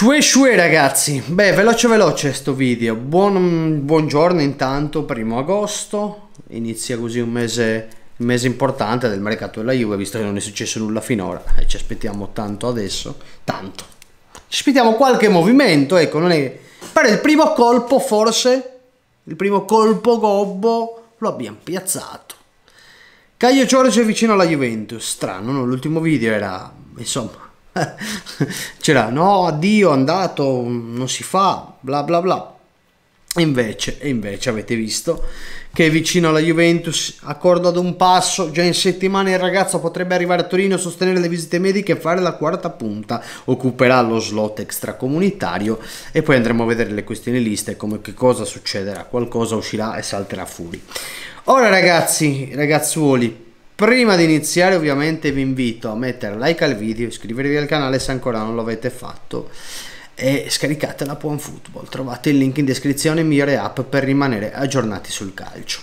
Shue shue ragazzi, beh veloce veloce sto video, Buon, buongiorno intanto, primo agosto, inizia così un mese, un mese importante del mercato della Juve, visto che non è successo nulla finora, e eh, ci aspettiamo tanto adesso, tanto, ci aspettiamo qualche movimento, ecco, non è... Però il primo colpo forse, il primo colpo gobbo lo abbiamo piazzato. Caio Giorgio è vicino alla Juventus, strano, no? l'ultimo video era, insomma, c'era no addio andato non si fa bla bla bla e invece, e invece avete visto che è vicino alla Juventus accordo ad un passo già in settimana il ragazzo potrebbe arrivare a Torino sostenere le visite mediche e fare la quarta punta occuperà lo slot extracomunitario e poi andremo a vedere le questioni liste come che cosa succederà qualcosa uscirà e salterà fuori ora ragazzi ragazzuoli Prima di iniziare ovviamente vi invito a mettere like al video, iscrivervi al canale se ancora non l'avete fatto e scaricate la Football, Trovate il link in descrizione migliore app per rimanere aggiornati sul calcio.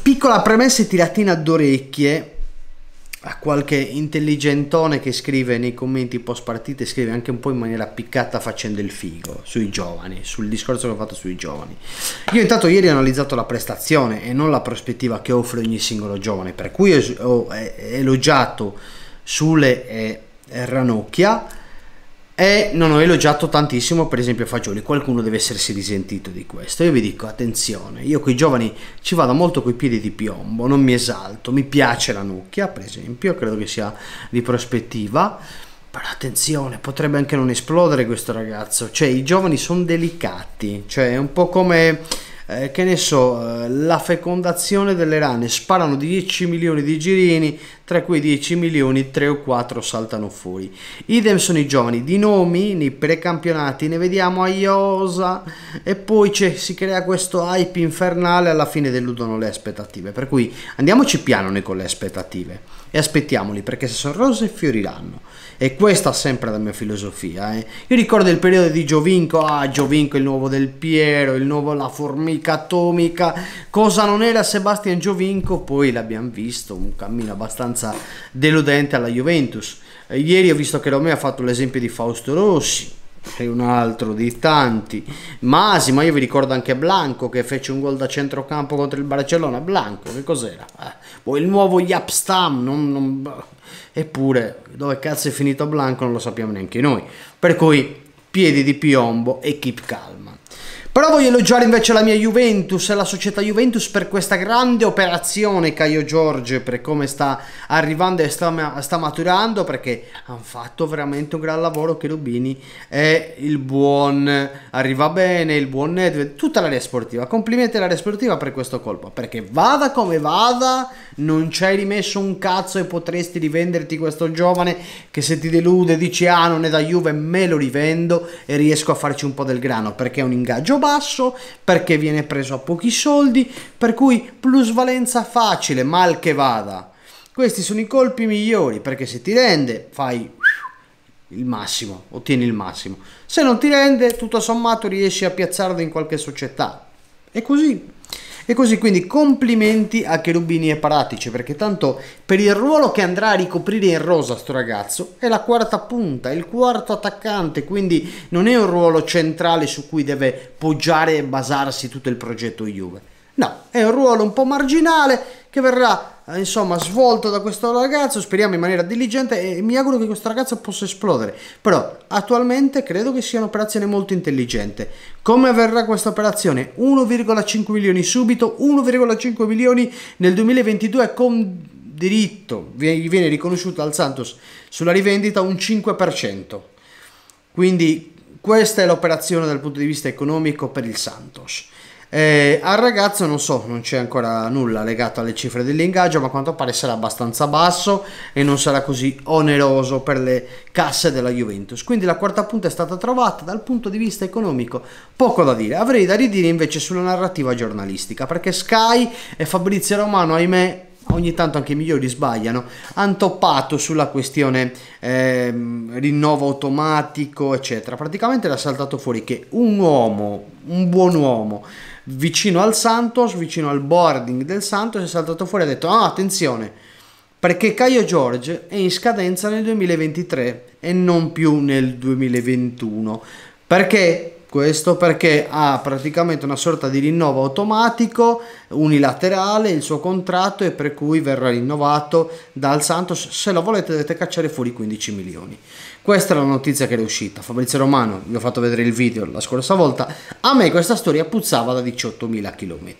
Piccola premessa e tiratina d'orecchie a qualche intelligentone che scrive nei commenti post partite, scrive anche un po' in maniera piccata facendo il figo sui giovani, sul discorso che ho fatto sui giovani. Io intanto ieri ho analizzato la prestazione e non la prospettiva che offre ogni singolo giovane, per cui ho elogiato sulle eh, Ranocchia e non ho elogiato tantissimo, per esempio, Fagioli. Qualcuno deve essersi risentito di questo. Io vi dico: attenzione, io con i giovani ci vado molto coi piedi di piombo, non mi esalto. Mi piace la Nucchia, per esempio, credo che sia di prospettiva. Però attenzione, potrebbe anche non esplodere questo ragazzo. Cioè, i giovani sono delicati. Cioè, è un po' come. Eh, che ne so, eh, la fecondazione delle rane, sparano 10 milioni di girini, tra cui 10 milioni 3 o 4 saltano fuori. Idem sono i giovani, di nomi nei precampionati ne vediamo a Iosa e poi c'è, si crea questo hype infernale alla fine deludono le aspettative, per cui andiamoci piano noi con le aspettative e aspettiamoli perché se sono rose fioriranno. E questa è sempre la mia filosofia. Eh. Io ricordo il periodo di Giovinco, ah Giovinco il nuovo del Piero, il nuovo la formica atomica, cosa non era Sebastian Giovinco, poi l'abbiamo visto, un cammino abbastanza abbastanza deludente alla Juventus. Eh, ieri ho visto che Romeo ha fatto l'esempio di Fausto Rossi, è un altro di tanti. Masi, ma io vi ricordo anche Blanco che fece un gol da centrocampo contro il Barcellona. Blanco, che cos'era? Eh, boh, il nuovo Yapstam, non, non... eppure dove cazzo è finito Blanco non lo sappiamo neanche noi. Per cui piedi di piombo e keep calma. Però voglio elogiare invece la mia Juventus e la società Juventus per questa grande operazione Caio Giorgio, per come sta arrivando e sta, sta maturando, perché hanno fatto veramente un gran lavoro che Rubini è il buon Arriva Bene, il buon Nedved, tutta l'area sportiva. Complimenti all'area sportiva per questo colpo, perché vada come vada, non ci hai rimesso un cazzo e potresti rivenderti questo giovane che se ti delude dici ah non è da Juve me lo rivendo e riesco a farci un po' del grano, perché è un ingaggio basso perché viene preso a pochi soldi, per cui plusvalenza facile, mal che vada. Questi sono i colpi migliori perché se ti rende fai il massimo, ottieni il massimo. Se non ti rende, tutto sommato riesci a piazzarlo in qualche società. E così e così quindi complimenti a Cherubini e Paratici, perché tanto per il ruolo che andrà a ricoprire in rosa sto ragazzo è la quarta punta, è il quarto attaccante, quindi non è un ruolo centrale su cui deve poggiare e basarsi tutto il progetto Juve. No, è un ruolo un po' marginale che verrà eh, insomma svolto da questo ragazzo, speriamo in maniera diligente e mi auguro che questo ragazzo possa esplodere. Però attualmente credo che sia un'operazione molto intelligente. Come avverrà questa operazione? 1,5 milioni subito, 1,5 milioni nel 2022 con diritto, gli viene riconosciuto al Santos sulla rivendita un 5%. Quindi questa è l'operazione dal punto di vista economico per il Santos. Eh, al ragazzo non so, non c'è ancora nulla legato alle cifre dell'ingaggio, ma a quanto pare sarà abbastanza basso e non sarà così oneroso per le casse della Juventus. Quindi la quarta punta è stata trovata dal punto di vista economico, poco da dire. Avrei da ridire invece sulla narrativa giornalistica, perché Sky e Fabrizio Romano, ahimè, ogni tanto anche i migliori sbagliano, hanno toppato sulla questione eh, rinnovo automatico, eccetera. Praticamente l'ha saltato fuori che un uomo, un buon uomo, vicino al Santos, vicino al boarding del Santos, è saltato fuori e ha detto Ah, attenzione, perché Caio George è in scadenza nel 2023 e non più nel 2021, perché questo perché ha praticamente una sorta di rinnovo automatico unilaterale il suo contratto e per cui verrà rinnovato dal Santos se lo volete dovete cacciare fuori 15 milioni questa è la notizia che è uscita Fabrizio Romano vi ho fatto vedere il video la scorsa volta a me questa storia puzzava da 18.000 km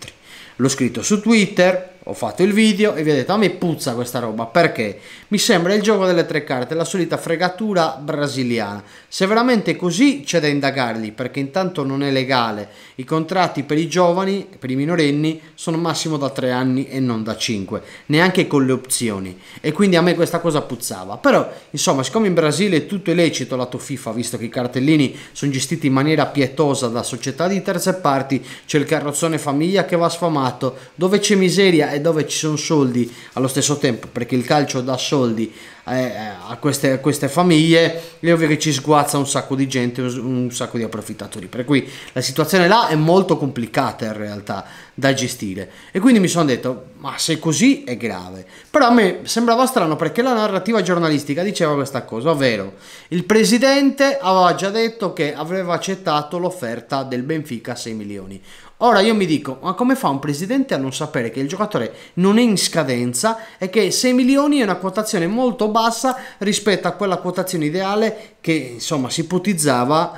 l'ho scritto su Twitter ho fatto il video e vi ho detto a me puzza questa roba perché mi sembra il gioco delle tre carte la solita fregatura brasiliana se veramente è così c'è da indagarli perché intanto non è legale i contratti per i giovani per i minorenni sono massimo da tre anni e non da cinque neanche con le opzioni e quindi a me questa cosa puzzava però insomma siccome in Brasile è tutto è lecito lato FIFA visto che i cartellini sono gestiti in maniera pietosa da società di terze parti c'è il carrozzone famiglia che va sfamato dove c'è miseria è dove ci sono soldi allo stesso tempo, perché il calcio dà soldi eh, eh a, queste, a, queste, famiglie e ovvio che ci sguazza un sacco di gente, un sacco di approfittatori. Per cui la situazione là è molto complicata in realtà da gestire. E quindi mi sono detto, ma se così è grave. Però a me sembrava strano perché la narrativa giornalistica diceva questa cosa, ovvero il presidente aveva già detto che aveva accettato l'offerta del Benfica a 6 milioni. Ora io mi dico, ma come fa un presidente a non sapere che il giocatore non è in scadenza e che 6 milioni è una quotazione molto bassa rispetto a quella quotazione ideale che insomma si ipotizzava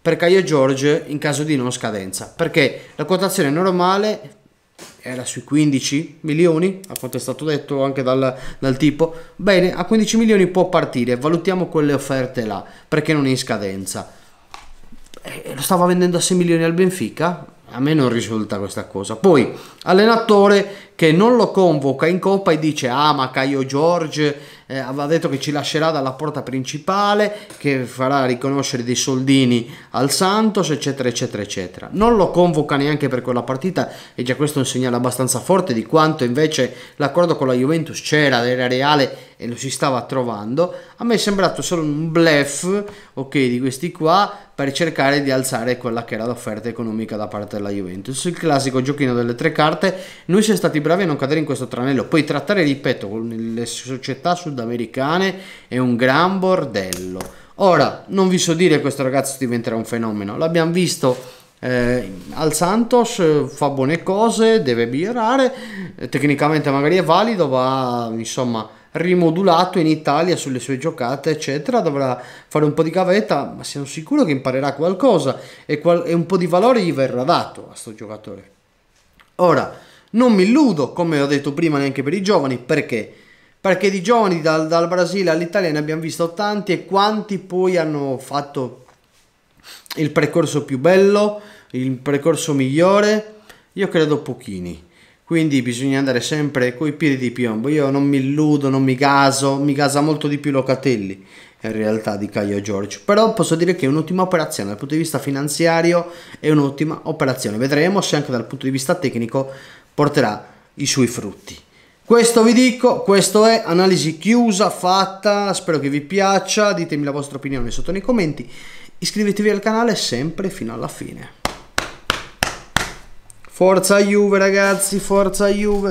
per Caio George in caso di non scadenza? Perché la quotazione normale era sui 15 milioni, a quanto è stato detto anche dal, dal, tipo. Bene, a 15 milioni può partire, valutiamo quelle offerte là, perché non è in scadenza. E eh, lo stava vendendo a 6 milioni al Benfica? A me non risulta questa cosa. Poi, allenatore che non lo convoca in coppa e dice ah ma Caio George eh, aveva detto che ci lascerà dalla porta principale, che farà riconoscere dei soldini al Santos, eccetera, eccetera, eccetera. Non lo convoca neanche per quella partita e già questo è un segnale abbastanza forte di quanto invece l'accordo con la Juventus c'era, era reale e lo si stava trovando, a me è sembrato solo un bluff, ok, di questi qua per cercare di alzare quella che era l'offerta economica da parte della Juventus. Il classico giochino delle tre carte, noi siamo stati bravi a non cadere in questo tranello, poi trattare, ripeto, con le società sudamericane è un gran bordello. Ora, non vi so dire che questo ragazzo diventerà un fenomeno, l'abbiamo visto eh, al Santos fa buone cose, deve migliorare, tecnicamente magari è valido, ma insomma rimodulato in Italia sulle sue giocate, eccetera. Dovrà fare un po' di gavetta, ma sono sicuro che imparerà qualcosa e, qual- e un po' di valore gli verrà dato a questo giocatore. Ora, non mi illudo, come ho detto prima, neanche per i giovani, perché? Perché di giovani dal, dal Brasile all'Italia ne abbiamo visto tanti e quanti poi hanno fatto il percorso più bello, il percorso migliore? Io credo pochini quindi bisogna andare sempre coi piedi di piombo. Io non mi illudo, non mi gaso, mi gasa molto di più Locatelli in realtà di Caio Giorgio. Però posso dire che è un'ottima operazione dal punto di vista finanziario, è un'ottima operazione. Vedremo se anche dal punto di vista tecnico porterà i suoi frutti. Questo vi dico, questo è analisi chiusa, fatta, spero che vi piaccia, ditemi la vostra opinione sotto nei commenti, iscrivetevi al canale sempre fino alla fine. Forza Juve ragazzi, forza Juve.